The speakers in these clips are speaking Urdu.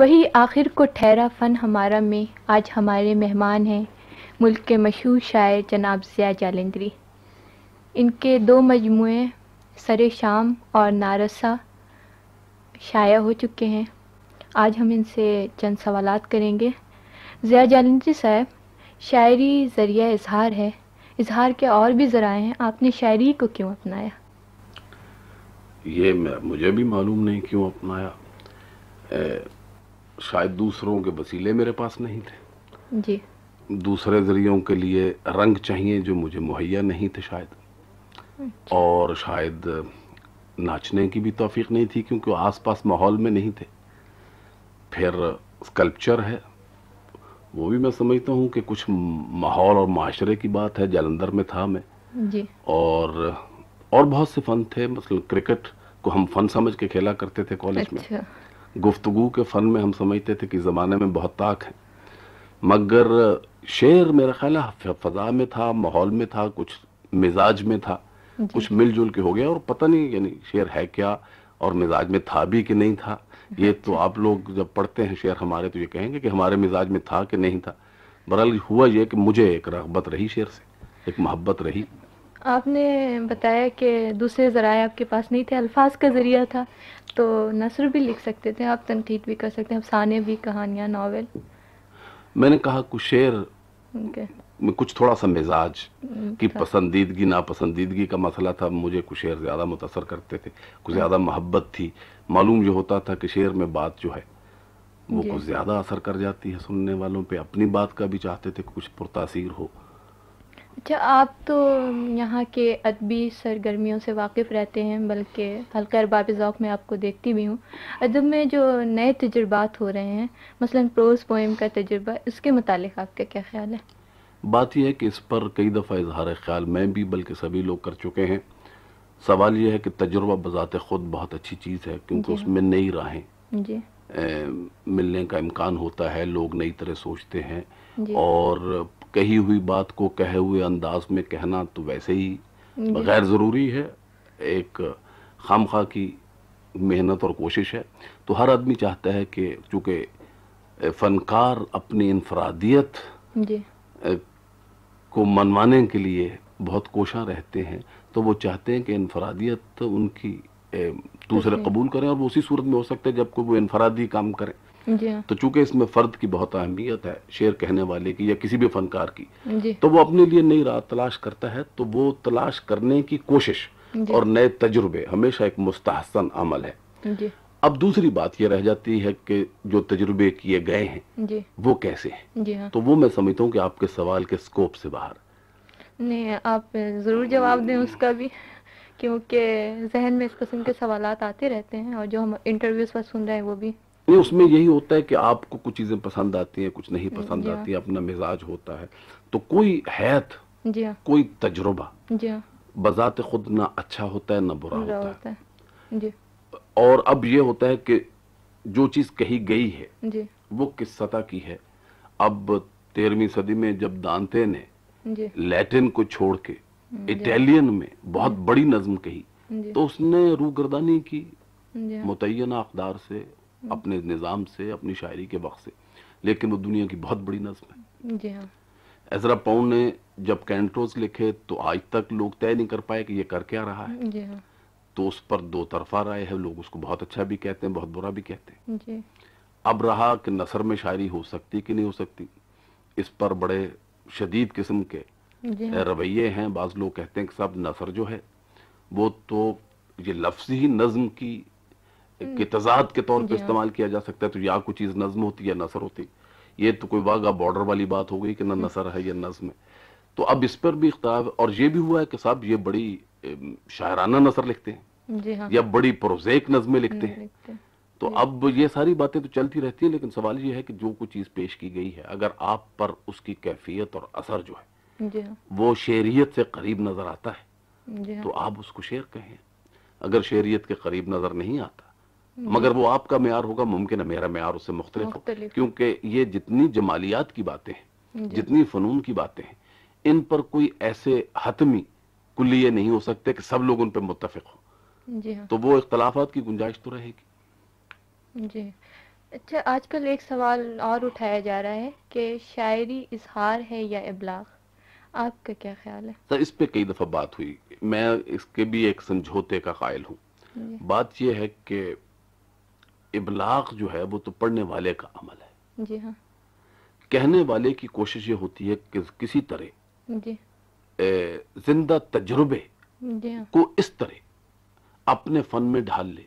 وہی آخر کو ٹھہرا فن ہمارا میں آج ہمارے مہمان ہیں ملک کے مشہور شاعر جناب ضیاء جالندری ان کے دو مجموعے سر شام اور نارسا شائع ہو چکے ہیں آج ہم ان سے چند سوالات کریں گے ضیاء جالندری صاحب شاعری ذریعہ اظہار ہے اظہار کے اور بھی ذرائع ہیں آپ نے شاعری کو کیوں اپنایا یہ مجھے بھی معلوم نہیں کیوں اپنایا شاید دوسروں کے وسیلے میرے پاس نہیں تھے جی دوسرے ذریعوں کے لیے رنگ چاہیے جو مجھے مہیا نہیں تھے شاید اچھا۔ اور شاید ناچنے کی بھی توفیق نہیں تھی کیونکہ آس پاس ماحول میں نہیں تھے پھر اسکلپچر ہے وہ بھی میں سمجھتا ہوں کہ کچھ ماحول اور معاشرے کی بات ہے جلندر میں تھا میں جی اور اور بہت سے فن تھے مثلا کرکٹ کو ہم فن سمجھ کے کھیلا کرتے تھے کالج میں اچھا۔ گفتگو کے فن میں ہم سمجھتے تھے کہ زمانے میں بہت طاق ہیں مگر شعر میرا خیال ہے فضا میں تھا ماحول میں تھا کچھ مزاج میں تھا جی۔ کچھ مل جل کے ہو گیا اور پتہ نہیں یعنی شعر ہے کیا اور مزاج میں تھا بھی کہ نہیں تھا یہ جی۔ تو آپ لوگ جب پڑھتے ہیں شعر ہمارے تو یہ کہیں گے کہ ہمارے مزاج میں تھا کہ نہیں تھا برحال ہوا یہ کہ مجھے ایک رغبت رہی شعر سے ایک محبت رہی آپ نے بتایا کہ دوسرے ذرائع آپ کے پاس نہیں تھے الفاظ کا ذریعہ تھا تو نثر بھی لکھ سکتے تھے آپ تنقید بھی کر سکتے افسانے بھی کہانیاں ناول میں نے کہا کچھ شعر میں کچھ تھوڑا سا مزاج کی اچھا۔ پسندیدگی ناپسندیدگی کا مسئلہ تھا مجھے کچھ شعر زیادہ متاثر کرتے تھے کچھ زیادہ محبت تھی معلوم جو ہوتا تھا کہ شعر میں بات جو ہے وہ جی۔ کچھ زیادہ اثر کر جاتی ہے سننے والوں پہ اپنی بات کا بھی چاہتے تھے کچھ پرتاثیر ہو اچھا آپ تو یہاں کے ادبی سرگرمیوں سے واقف رہتے ہیں بلکہ حلقہ ارباب ذوق میں آپ کو دیکھتی بھی ہوں ادب میں جو نئے تجربات ہو رہے ہیں مثلا پروز پوئم کا تجربہ اس کے متعلق آپ کا کیا خیال ہے بات یہ ہے کہ اس پر کئی دفعہ اظہار خیال میں بھی بلکہ سبھی لوگ کر چکے ہیں سوال یہ ہے کہ تجربہ بذات خود بہت اچھی چیز ہے کیونکہ جی اس میں نئی راہیں جی ملنے کا امکان ہوتا ہے لوگ نئی طرح سوچتے ہیں جی اور کہی ہوئی بات کو کہے ہوئے انداز میں کہنا تو ویسے ہی جی۔ غیر ضروری ہے ایک خامخواہ کی محنت اور کوشش ہے تو ہر آدمی چاہتا ہے کہ چونکہ فنکار اپنی انفرادیت جی۔ کو منوانے کے لیے بہت کوشاں رہتے ہیں تو وہ چاہتے ہیں کہ انفرادیت ان کی دوسرے جی۔ قبول کریں اور وہ اسی صورت میں ہو سکتے کوئی وہ انفرادی کام کریں جی ہاں۔ تو چونکہ اس میں فرد کی بہت اہمیت ہے شعر کہنے والے کی یا کسی بھی فنکار کی جی۔ تو وہ اپنے لیے نئی تلاش کرتا ہے تو وہ تلاش کرنے کی کوشش جی۔ اور نئے تجربے ہمیشہ ایک مستحسن عمل ہے اب دوسری بات یہ رہ جاتی ہے کہ جو تجربے کیے گئے ہیں وہ کیسے ہیں ہاں۔ تو وہ میں سمجھتا ہوں کہ آپ کے سوال کے سکوپ سے باہر نہیں آپ ضرور جواب دیں اس کا بھی کیونکہ ذہن میں اس قسم کے سوالات آتے رہتے ہیں اور جو ہم انٹرویوز پر سن رہے ہیں وہ بھی نہیں اس میں یہی ہوتا ہے کہ آپ کو کچھ چیزیں پسند آتی ہیں کچھ نہیں جی پسند ہاں۔ آتی ہیں اپنا مزاج ہوتا ہے تو کوئی حیت جی ہاں۔ کوئی تجربہ جی ہاں۔ بذات خود نہ اچھا ہوتا ہے نہ برا ہوتا ہے اور اب یہ ہوتا ہے کہ جو چیز کہی گئی ہے وہ کس سطح کی ہے اب تیرہویں صدی میں جب دانتے نے لیٹن کو چھوڑ کے اٹیلین میں بہت بڑی نظم کہی تو اس نے روح گردانی کی متعینہ اقدار سے اپنے نظام سے اپنی شاعری کے وقت سے لیکن وہ دنیا کی بہت بڑی نظم ہے جی ہاں۔ نے جب کینٹوز لکھے تو آج تک لوگ طے نہیں کر پائے کہ یہ کر کیا رہا کے جی ہاں۔ تو اس پر دو طرفہ رائے ہے لوگ اس کو بہت اچھا بھی کہتے ہیں بہت برا بھی کہتے ہیں جی۔ اب رہا کہ نثر میں شاعری ہو سکتی کہ نہیں ہو سکتی اس پر بڑے شدید قسم کے جی ہاں۔ رویے ہیں بعض لوگ کہتے ہیں کہ صاحب نثر جو ہے وہ تو یہ لفظ ہی نظم کی تضاد کے طور پہ جی ہاں. استعمال کیا جا سکتا ہے تو یا کوئی چیز نظم ہوتی ہے یہ تو کوئی واگا بارڈر والی بات ہو گئی کہ نہ ہے نظم ہے تو اب اس پر بھی اختلاف اور یہ بھی ہوا ہے کہ صاحب یہ بڑی شاعرانہ نثر لکھتے ہیں جی ہاں. یا بڑی پروزیک نظمیں لکھتے ہیں تو جی. اب یہ ساری باتیں تو چلتی رہتی ہیں لیکن سوال یہ ہے کہ جو کوئی چیز پیش کی گئی ہے اگر آپ پر اس کی کیفیت اور اثر جو ہے ہاں. وہ شعریت سے قریب نظر آتا ہے تو آپ اس کو شعر کہیں اگر شعریت کے قریب نظر نہیں آتا مگر وہ آپ کا معیار ہوگا ممکن ہے میرا معیار مختلف ہو کیونکہ یہ جتنی جمالیات کی باتیں ہیں جی۔ جتنی فنون کی باتیں ہیں ان پر کوئی ایسے حتمی نہیں ہو سکتے کہ سب لوگ ان متفق ہو جی ہاں۔ تو وہ اختلافات کی گنجائش تو رہے گی جی اچھا آج کل ایک سوال اور اٹھایا جا رہا ہے کہ شاعری اظہار ہے یا ابلاغ آپ کا کیا خیال ہے سر اس پہ کئی دفعہ بات ہوئی میں اس کے بھی ایک سمجھوتے کا قائل ہوں جی۔ بات یہ ہے کہ ابلاغ جو ہے وہ تو پڑھنے والے کا عمل ہے جی ہاں کہنے والے کی کوشش یہ ہوتی ہے کہ کسی طرح جی زندہ تجربے جی ہاں کو اس طرح اپنے فن میں ڈھال لے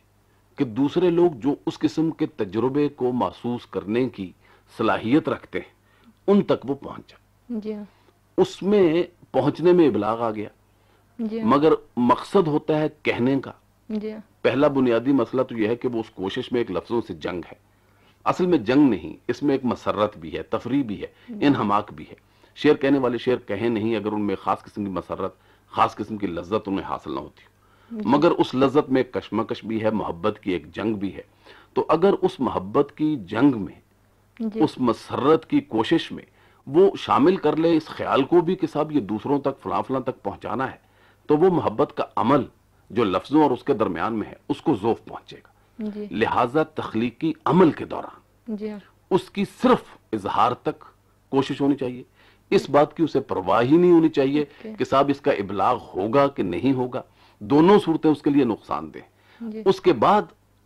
کہ دوسرے لوگ جو اس قسم کے تجربے کو محسوس کرنے کی صلاحیت رکھتے ہیں ان تک وہ پہنچ جائے جی ہاں اس میں پہنچنے میں ابلاغ آ گیا جی ہاں مگر مقصد ہوتا ہے کہنے کا جی ہاں پہلا بنیادی مسئلہ تو یہ ہے کہ وہ اس کوشش میں ایک لفظوں سے جنگ ہے اصل میں جنگ نہیں اس میں ایک مسرت بھی ہے تفریح بھی ہے انہماک بھی ہے شعر کہنے والے شعر کہیں نہیں اگر ان میں خاص قسم کی مسرت خاص قسم کی لذت انہیں حاصل نہ ہوتی جی۔ مگر اس لذت میں ایک کشمکش بھی ہے محبت کی ایک جنگ بھی ہے تو اگر اس محبت کی جنگ میں جی۔ اس مسرت کی کوشش میں وہ شامل کر لے اس خیال کو بھی کہ صاحب یہ دوسروں تک فلاں فلاں تک پہنچانا ہے تو وہ محبت کا عمل جو لفظوں اور اس کے درمیان میں ہے اس کو زوف پہنچے گا جی۔ لہٰذا تخلیقی عمل کے دوران جی ہاں۔ اس کی صرف اظہار تک کوشش ہونی چاہیے اس بات کی اسے پرواہ ہی نہیں ہونی چاہیے کہ صاحب اس کا ابلاغ ہوگا کہ نہیں ہوگا دونوں صورتیں اس کے لیے نقصان دہ جی۔ اس کے بعد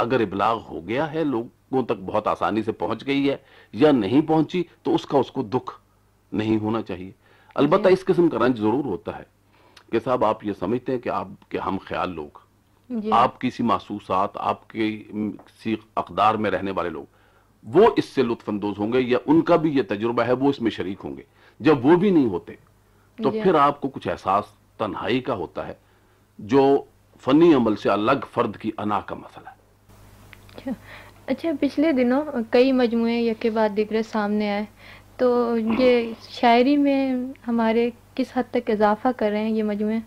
اگر ابلاغ ہو گیا ہے لوگوں تک بہت آسانی سے پہنچ گئی ہے یا نہیں پہنچی تو اس کا اس کو دکھ نہیں ہونا چاہیے البتہ اس قسم کا رنج ضرور ہوتا ہے کہ صاحب آپ یہ سمجھتے ہیں کہ آپ کے ہم خیال لوگ جی۔ آپ کسی محسوسات آپ کے کسی اقدار میں رہنے والے لوگ وہ اس سے لطف اندوز ہوں گے یا ان کا بھی یہ تجربہ ہے وہ اس میں شریک ہوں گے جب وہ بھی نہیں ہوتے تو جی۔ پھر آپ کو کچھ احساس تنہائی کا ہوتا ہے جو فنی عمل سے الگ فرد کی انا کا مسئلہ ہے اچھا, اچھا، پچھلے دنوں کئی مجموعے یکے بعد دیگرے سامنے آئے تو یہ شاعری میں ہمارے کس حد تک اضافہ کر رہے ہیں یہ مجموعے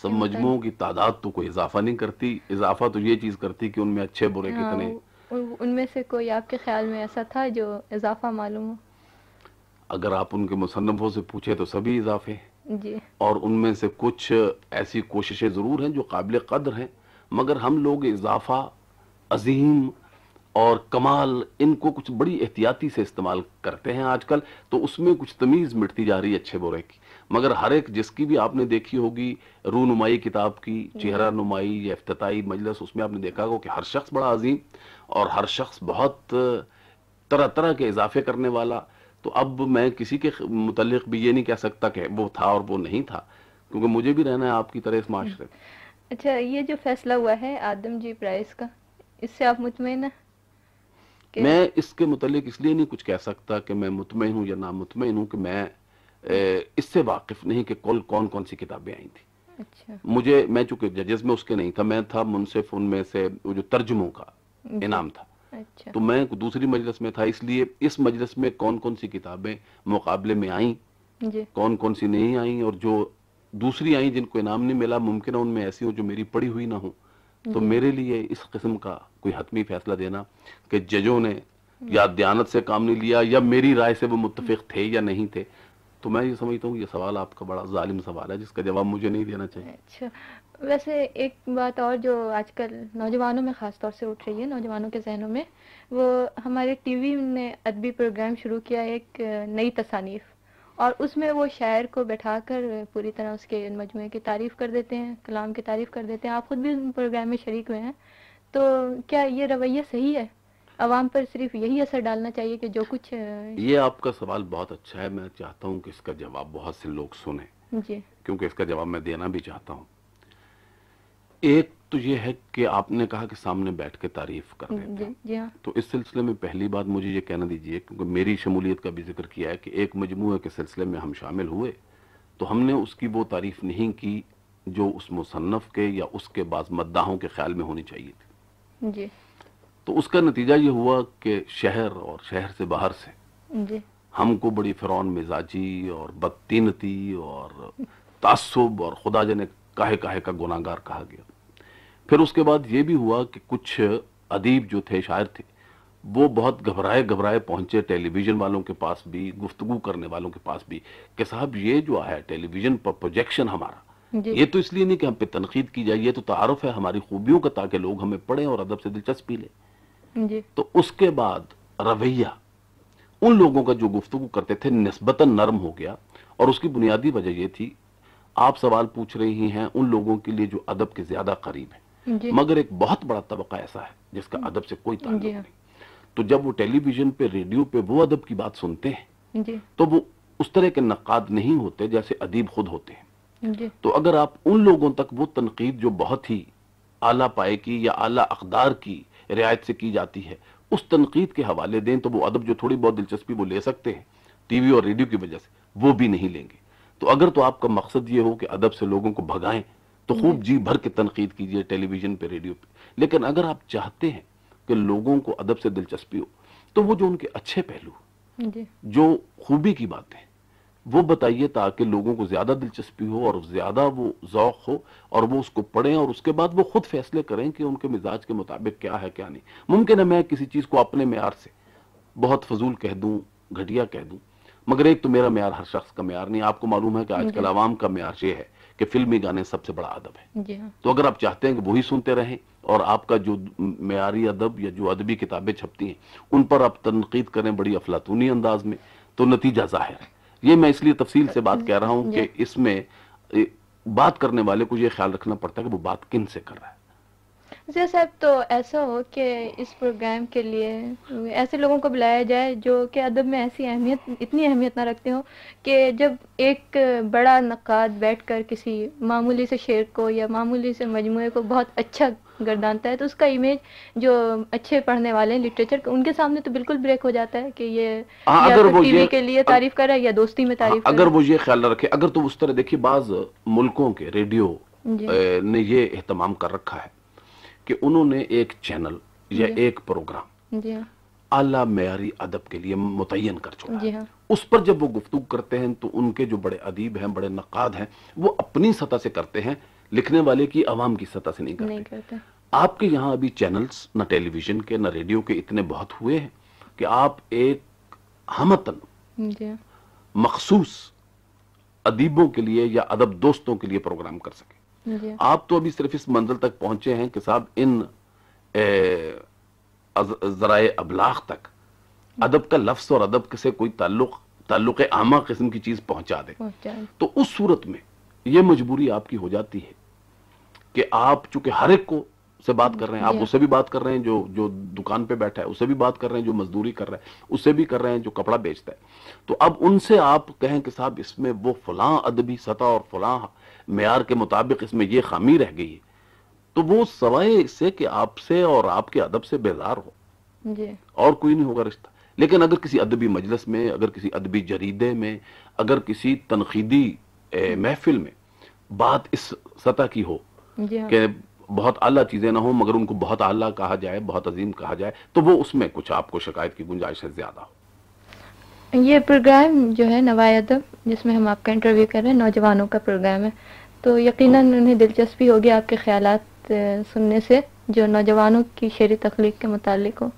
سب مجموعوں کی تعداد تو کوئی اضافہ نہیں کرتی اضافہ تو یہ چیز کرتی کہ ان میں اچھے برے ہاں، کتنے ان میں سے کوئی آپ کے خیال میں ایسا تھا جو اضافہ معلوم ہو اگر آپ ان کے مصنفوں سے پوچھیں تو سبھی اضافے جی اور ان میں سے کچھ ایسی کوششیں ضرور ہیں جو قابل قدر ہیں مگر ہم لوگ اضافہ عظیم اور کمال ان کو کچھ بڑی احتیاطی سے استعمال کرتے ہیں آج کل تو اس میں کچھ تمیز مٹتی جا رہی ہے اچھے برے کی مگر ہر ایک جس کی بھی آپ نے دیکھی ہوگی رونمائی کتاب کی چہرہ نمائی یا افتتاحی آپ نے دیکھا ہو کہ ہر شخص بڑا عظیم اور ہر شخص بہت طرح طرح کے اضافے کرنے والا تو اب میں کسی کے متعلق بھی یہ نہیں کہہ سکتا کہ وہ تھا اور وہ نہیں تھا کیونکہ مجھے بھی رہنا ہے آپ کی طرح اس معاشرے میں اچھا یہ جو فیصلہ ہوا ہے آدم جی پرائز کا اس سے آپ مطمئن ہیں میں اس کے متعلق اس لیے نہیں کچھ کہہ سکتا کہ میں مطمئن ہوں یا نامطمئن ہوں کہ میں اس سے واقف نہیں کہ کل کون کون سی کتابیں آئی تھیں اچھا۔ مجھے میں چونکہ ججز میں اس کے نہیں تھا میں تھا منصف ان میں سے جو ترجموں کا جی۔ انعام تھا اچھا۔ تو میں دوسری مجلس میں تھا اس لیے اس مجلس میں کون کون سی کتابیں مقابلے میں آئیں جی۔ کون کون سی نہیں آئیں اور جو دوسری آئیں جن کو انعام نہیں ملا ممکن ہے ان میں ایسی ہو جو میری پڑھی ہوئی نہ ہوں تو جی۔ میرے لیے اس قسم کا کوئی حتمی فیصلہ دینا کہ ججوں نے یا دیانت سے کام نہیں لیا یا میری رائے سے وہ متفق تھے یا نہیں تھے تو میں یہ سمجھتا ہوں یہ سوال آپ کا بڑا ظالم سوال ہے جس کا جواب مجھے نہیں دینا چاہیے اچھا ویسے ایک بات اور جو آج کل نوجوانوں میں خاص طور سے اٹھ رہی ہے نوجوانوں کے ذہنوں میں وہ ہمارے ٹی وی نے ادبی پروگرام شروع کیا ایک نئی تصانیف اور اس میں وہ شاعر کو بیٹھا کر پوری طرح اس کے مجموعے کی تعریف کر دیتے ہیں کلام کی تعریف کر دیتے ہیں آپ خود بھی پروگرام میں شریک ہوئے ہیں تو کیا یہ رویہ صحیح ہے عوام پر صرف یہی اثر ڈالنا چاہیے کہ جو کچھ یہ آپ کا سوال بہت اچھا ہے میں چاہتا ہوں کہ اس کا جواب بہت سے لوگ سنیں جی کیونکہ اس کا جواب میں دینا بھی چاہتا ہوں ایک تو یہ ہے کہ آپ نے کہا کہ سامنے بیٹھ کے تعریف کر ہیں جی، جی ہاں۔ تو اس سلسلے میں پہلی بات مجھے یہ کہنا دیجیے کیونکہ میری شمولیت کا بھی ذکر کیا ہے کہ ایک مجموعے کے سلسلے میں ہم شامل ہوئے تو ہم نے اس کی وہ تعریف نہیں کی جو اس مصنف کے یا اس کے بعض مداحوں کے خیال میں ہونی چاہیے تھی جی۔ تو اس کا نتیجہ یہ ہوا کہ شہر اور شہر سے باہر سے ہم کو بڑی فرعون مزاجی اور بدتینتی اور تعصب اور خدا جنے کہے کا گناہگار کہا گیا پھر اس کے بعد یہ بھی ہوا کہ کچھ ادیب جو تھے شاعر تھے وہ بہت گھبرائے گھبرائے پہنچے ٹیلی ویژن والوں کے پاس بھی گفتگو کرنے والوں کے پاس بھی کہ صاحب یہ جو آیا ہے ٹیلی ویژن پر پروجیکشن ہمارا جی۔ یہ تو اس لیے نہیں کہ ہم پہ تنقید کی جائے یہ تو تعارف ہے ہماری خوبیوں کا تاکہ لوگ ہمیں پڑھیں اور ادب سے دلچسپی لیں جی۔ تو اس کے بعد رویہ ان لوگوں کا جو گفتگو کرتے تھے نسبتا نرم ہو گیا اور اس کی بنیادی وجہ یہ تھی آپ سوال پوچھ رہی ہیں ان لوگوں کے لیے جو ادب کے زیادہ قریب ہیں جی۔ مگر ایک بہت بڑا طبقہ ایسا ہے جس کا ادب سے کوئی تعلق جی۔ نہیں تو جب وہ ٹیلی ویژن پہ ریڈیو پہ وہ ادب کی بات سنتے ہیں جی۔ تو وہ اس طرح کے نقاد نہیں ہوتے جیسے ادیب خود ہوتے ہیں تو اگر آپ ان لوگوں تک وہ تنقید جو بہت ہی اعلیٰ پائے کی یا اعلیٰ اقدار کی رعایت سے کی جاتی ہے اس تنقید کے حوالے دیں تو وہ ادب جو تھوڑی بہت دلچسپی وہ لے سکتے ہیں ٹی وی اور ریڈیو کی وجہ سے وہ بھی نہیں لیں گے تو اگر تو آپ کا مقصد یہ ہو کہ ادب سے لوگوں کو بھگائیں تو خوب جی بھر کے تنقید کیجیے ٹیلی ویژن پہ ریڈیو پہ لیکن اگر آپ چاہتے ہیں کہ لوگوں کو ادب سے دلچسپی ہو تو وہ جو ان کے اچھے پہلو جی۔ جو خوبی کی بات ہے وہ بتائیے تاکہ لوگوں کو زیادہ دلچسپی ہو اور زیادہ وہ ذوق ہو اور وہ اس کو پڑھیں اور اس کے بعد وہ خود فیصلے کریں کہ ان کے مزاج کے مطابق کیا ہے کیا نہیں ممکن ہے میں کسی چیز کو اپنے معیار سے بہت فضول کہہ دوں گھٹیا کہہ دوں مگر ایک تو میرا معیار ہر شخص کا معیار نہیں آپ کو معلوم ہے کہ آج جی۔ کل عوام کا معیار یہ ہے کہ فلمی گانے سب سے بڑا ادب ہے جی ہاں۔ تو اگر آپ چاہتے ہیں کہ وہی سنتے رہیں اور آپ کا جو معیاری ادب یا جو ادبی کتابیں چھپتی ہیں ان پر آپ تنقید کریں بڑی افلاطونی انداز میں تو نتیجہ ظاہر ہے یہ میں اس لیے تفصیل سے بات کہہ رہا ہوں جی۔ کہ اس میں بات کرنے والے کو یہ خیال رکھنا پڑتا ہے کہ وہ بات کن سے کر رہا ہے صاحب تو ایسا ہو کہ اس پروگرام کے لیے ایسے لوگوں کو بلایا جائے جو کہ ادب میں ایسی اہمیت اتنی اہمیت نہ رکھتے ہوں کہ جب ایک بڑا نقاد بیٹھ کر کسی معمولی سے شعر کو یا معمولی سے مجموعے کو بہت اچھا گردانتا ہے تو اس کا امیج جو اچھے پڑھنے والے ہیں لٹریچر ان کے سامنے تو بالکل بریک ہو جاتا ہے کہ یہ ٹی ہاں، وی کے لیے تعریف کر رہا ہے یا دوستی میں تعریف ہاں، اگر وہ یہ خیال رکھے اگر تم اس طرح دیکھیے بعض ملکوں کے ریڈیو جی۔ نے یہ اہتمام کر رکھا ہے کہ انہوں نے ایک چینل یا جی. ایک پروگرام جی ہاں۔ اعلیٰ معیاری ادب کے لیے متعین کر چکا ہے جی ہاں۔ اس پر جب وہ گفتگو کرتے ہیں تو ان کے جو بڑے ادیب ہیں بڑے نقاد ہیں وہ اپنی سطح سے کرتے ہیں لکھنے والے کی عوام کی سطح سے نہیں کرتے آپ کے یہاں ابھی چینلز نہ ٹیلی ویژن کے نہ ریڈیو کے اتنے بہت ہوئے ہیں کہ آپ ایک ہمتن ہاں۔ مخصوص ادیبوں کے لیے یا ادب دوستوں کے لیے پروگرام کر سکیں جی۔ آپ تو ابھی صرف اس منزل تک پہنچے ہیں کہ صاحب ان ذرائع ابلاغ تک ادب ادب کا لفظ اور کوئی تعلق تعلق عامہ قسم کی چیز پہنچا دے تو اس صورت میں یہ مجبوری آپ کی ہو جاتی ہے کہ آپ چونکہ ہر ایک کو سے بات کر رہے ہیں آپ جی۔ اسے بھی بات کر رہے ہیں جو جو دکان پہ بیٹھا ہے اسے بھی بات کر رہے ہیں جو مزدوری کر رہے ہیں اسے بھی کر رہے ہیں جو کپڑا بیچتا ہے تو اب ان سے آپ کہیں کہ صاحب اس میں وہ فلاں ادبی سطح اور فلاں معیار کے مطابق اس میں یہ خامی رہ گئی ہے تو وہ سوائے اس سے کہ آپ سے اور آپ کے ادب سے بیزار ہو جی۔ اور کوئی نہیں ہوگا رشتہ لیکن اگر کسی ادبی مجلس میں اگر کسی ادبی جریدے میں اگر کسی تنقیدی محفل میں بات اس سطح کی ہو جی ہاں۔ کہ بہت اعلیٰ چیزیں نہ ہوں مگر ان کو بہت اعلیٰ کہا جائے بہت عظیم کہا جائے تو وہ اس میں کچھ آپ کو شکایت کی گنجائش سے زیادہ ہو یہ پروگرام جو ہے نوائے ادب جس میں ہم آپ کا انٹرویو کر رہے ہیں نوجوانوں کا پروگرام ہے تو یقیناً انہیں دلچسپی ہوگی آپ کے خیالات سننے سے جو نوجوانوں کی شعری تخلیق کے متعلق ہو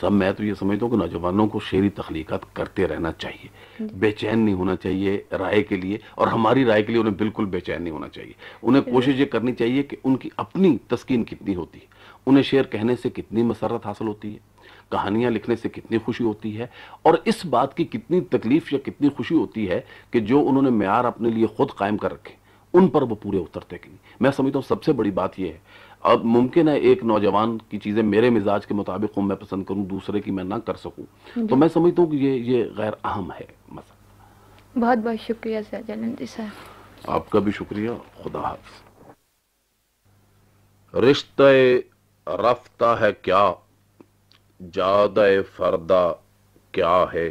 سب میں تو یہ سمجھتا ہوں کہ نوجوانوں کو شعری تخلیقات کرتے رہنا چاہیے جی۔ بے چین نہیں ہونا چاہیے رائے کے لیے اور ہماری رائے کے لیے انہیں بالکل بے چین نہیں ہونا چاہیے انہیں جی۔ کوشش یہ کرنی چاہیے کہ ان کی اپنی تسکین کتنی ہوتی ہے انہیں شعر کہنے سے کتنی مسرت حاصل ہوتی ہے کہانیاں لکھنے سے کتنی خوشی ہوتی ہے اور اس بات کی کتنی تکلیف یا کتنی خوشی ہوتی ہے کہ جو انہوں نے معیار اپنے لیے خود قائم کر رکھے ان پر وہ پورے اترتے نہیں میں سمجھتا ہوں سب سے بڑی بات یہ ہے اب ممکن ہے ایک نوجوان کی چیزیں میرے مزاج کے مطابق ہوں میں پسند کروں دوسرے کی میں نہ کر سکوں جی۔ تو میں سمجھتا ہوں کہ یہ یہ غیر اہم ہے مسئلہ بہت بہت شکریہ جی صاحب آپ کا بھی شکریہ خدا حافظ رشتہ رفتہ ہے کیا جادہ فردہ کیا ہے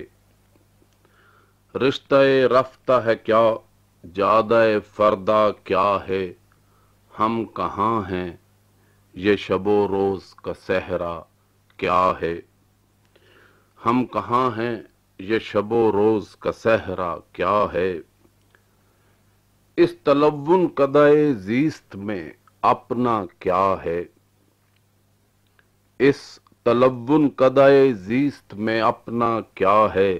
رشتہ رفتہ ہے کیا جادہ فردہ کیا ہے ہم کہاں ہیں یہ شب و روز کا سہرا کیا ہے ہم کہاں ہیں یہ شب و روز کا سہرا کیا ہے اس تلون قدائے زیست میں اپنا کیا ہے اس قدائے زیست میں اپنا کیا ہے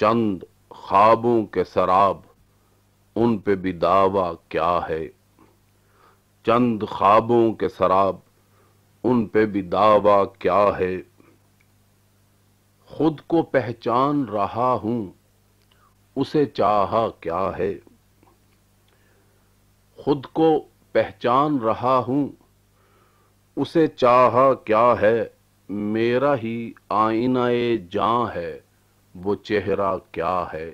چند خوابوں کے سراب ان پہ بھی دعویٰ کیا ہے چند خوابوں کے سراب ان پہ بھی دعویٰ کیا ہے خود کو پہچان رہا ہوں اسے چاہا کیا ہے خود کو پہچان رہا ہوں اسے چاہا کیا ہے میرا ہی آئینہ جاں ہے وہ چہرہ کیا ہے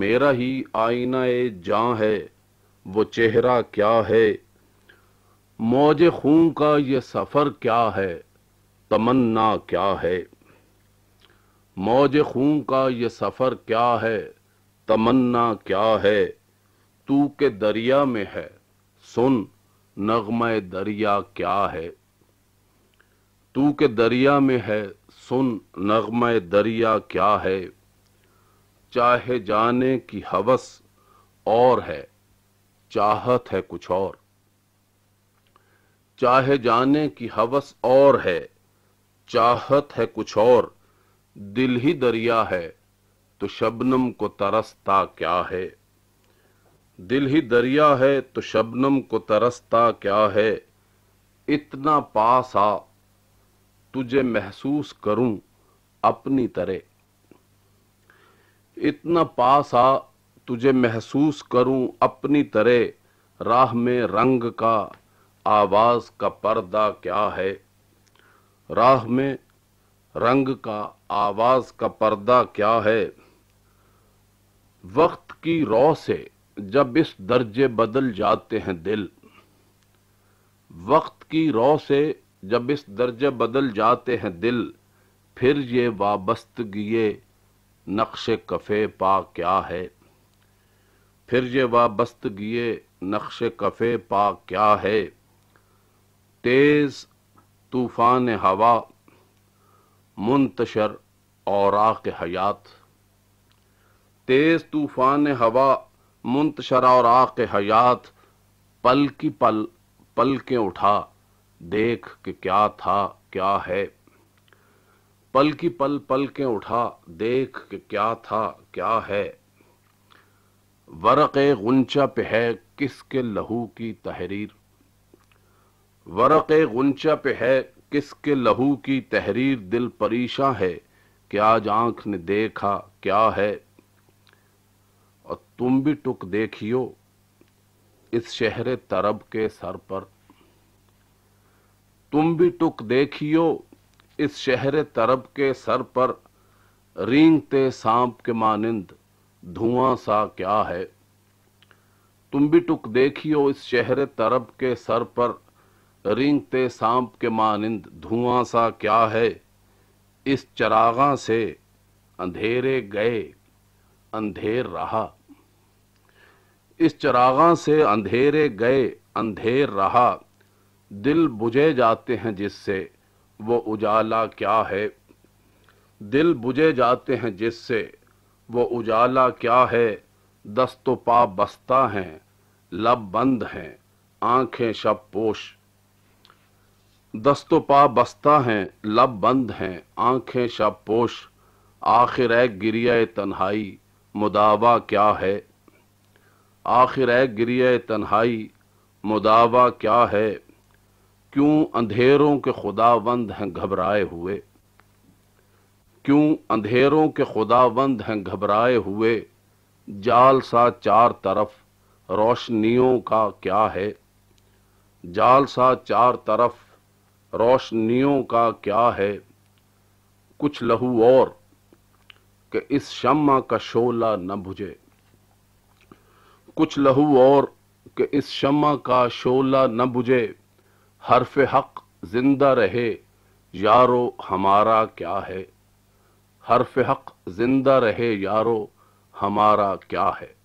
میرا ہی آئینہ جاں ہے وہ چہرہ کیا ہے موج خون کا یہ سفر کیا ہے تمنا کیا ہے موج خون کا یہ سفر کیا ہے تمنا کیا ہے تو کہ دریا میں ہے سن نغمہ دریا کیا ہے تو کہ دریا میں ہے سن نغمہ دریا کیا ہے چاہے جانے کی حوث اور ہے چاہت ہے کچھ اور چاہے جانے کی حوث اور ہے چاہت ہے کچھ اور دل ہی دریا ہے تو شبنم کو ترستا کیا ہے دل ہی دریا ہے تو شبنم کو ترستا کیا ہے اتنا پاس آ تجھے محسوس کروں اپنی طرح اتنا پاس آ تجھے محسوس کروں اپنی طرح راہ میں رنگ کا آواز کا پردہ کیا ہے راہ میں رنگ کا آواز کا پردہ کیا ہے وقت کی رو سے جب اس درجے بدل جاتے ہیں دل وقت کی رو سے جب اس درجہ بدل جاتے ہیں دل پھر یہ وابستگیے نقش کفے پا کیا ہے پھر یہ وابستگیے نقش کفے پا کیا ہے تیز طوفان ہوا منتشر اور حیات تیز طوفان ہوا منتشر اور حیات پل کی پل پل کے اٹھا دیکھ کہ کیا تھا کیا ہے پل کی پل پل کے اٹھا دیکھ کہ کیا تھا کیا ہے ورق غنچا پہ ہے کس کے لہو کی تحریر ورق غنچا پہ ہے کس کے لہو کی تحریر دل پریشاں ہے کیا آج آنکھ نے دیکھا کیا ہے اور تم بھی ٹک دیکھیو اس شہر طرب کے سر پر تم بھی ٹک دیکھیو اس شہر طرب کے سر پر رینگتے سانپ کے مانند دھواں سا کیا ہے تم بھی ٹک دیکھیو اس شہر طرب کے سر پر رینگتے سانپ کے مانند دھواں سا کیا ہے اس چراغاں سے اندھیرے گئے اندھیر رہا اس چراغاں سے اندھیرے گئے اندھیر رہا دل بجھے جاتے ہیں جس سے وہ اجالا کیا ہے دل بجھے جاتے ہیں جس سے وہ اجالا کیا ہے دست و پا بستہ ہیں لب بند ہیں آنکھیں شب پوش دست و پا بستہ ہیں لب بند ہیں آنکھیں شب پوش آخر گریہ تنہائی مداوع کیا ہے آخر گریہ تنہائی مداوع کیا ہے کیوں اندھیروں کے خدا وند ہیں گھبرائے ہوئے کیوں اندھیروں کے خدا ہیں گھبرائے ہوئے جال سا چار طرف روشنیوں کا کیا ہے جال سا چار طرف روشنیوں کا کیا ہے کچھ لہو اور کہ اس شمع کا شعلہ نہ بجھے کچھ لہو اور کہ اس شمع کا شعلہ نہ بجھے حرف حق زندہ رہے یارو ہمارا کیا ہے حرف حق زندہ رہے یارو ہمارا کیا ہے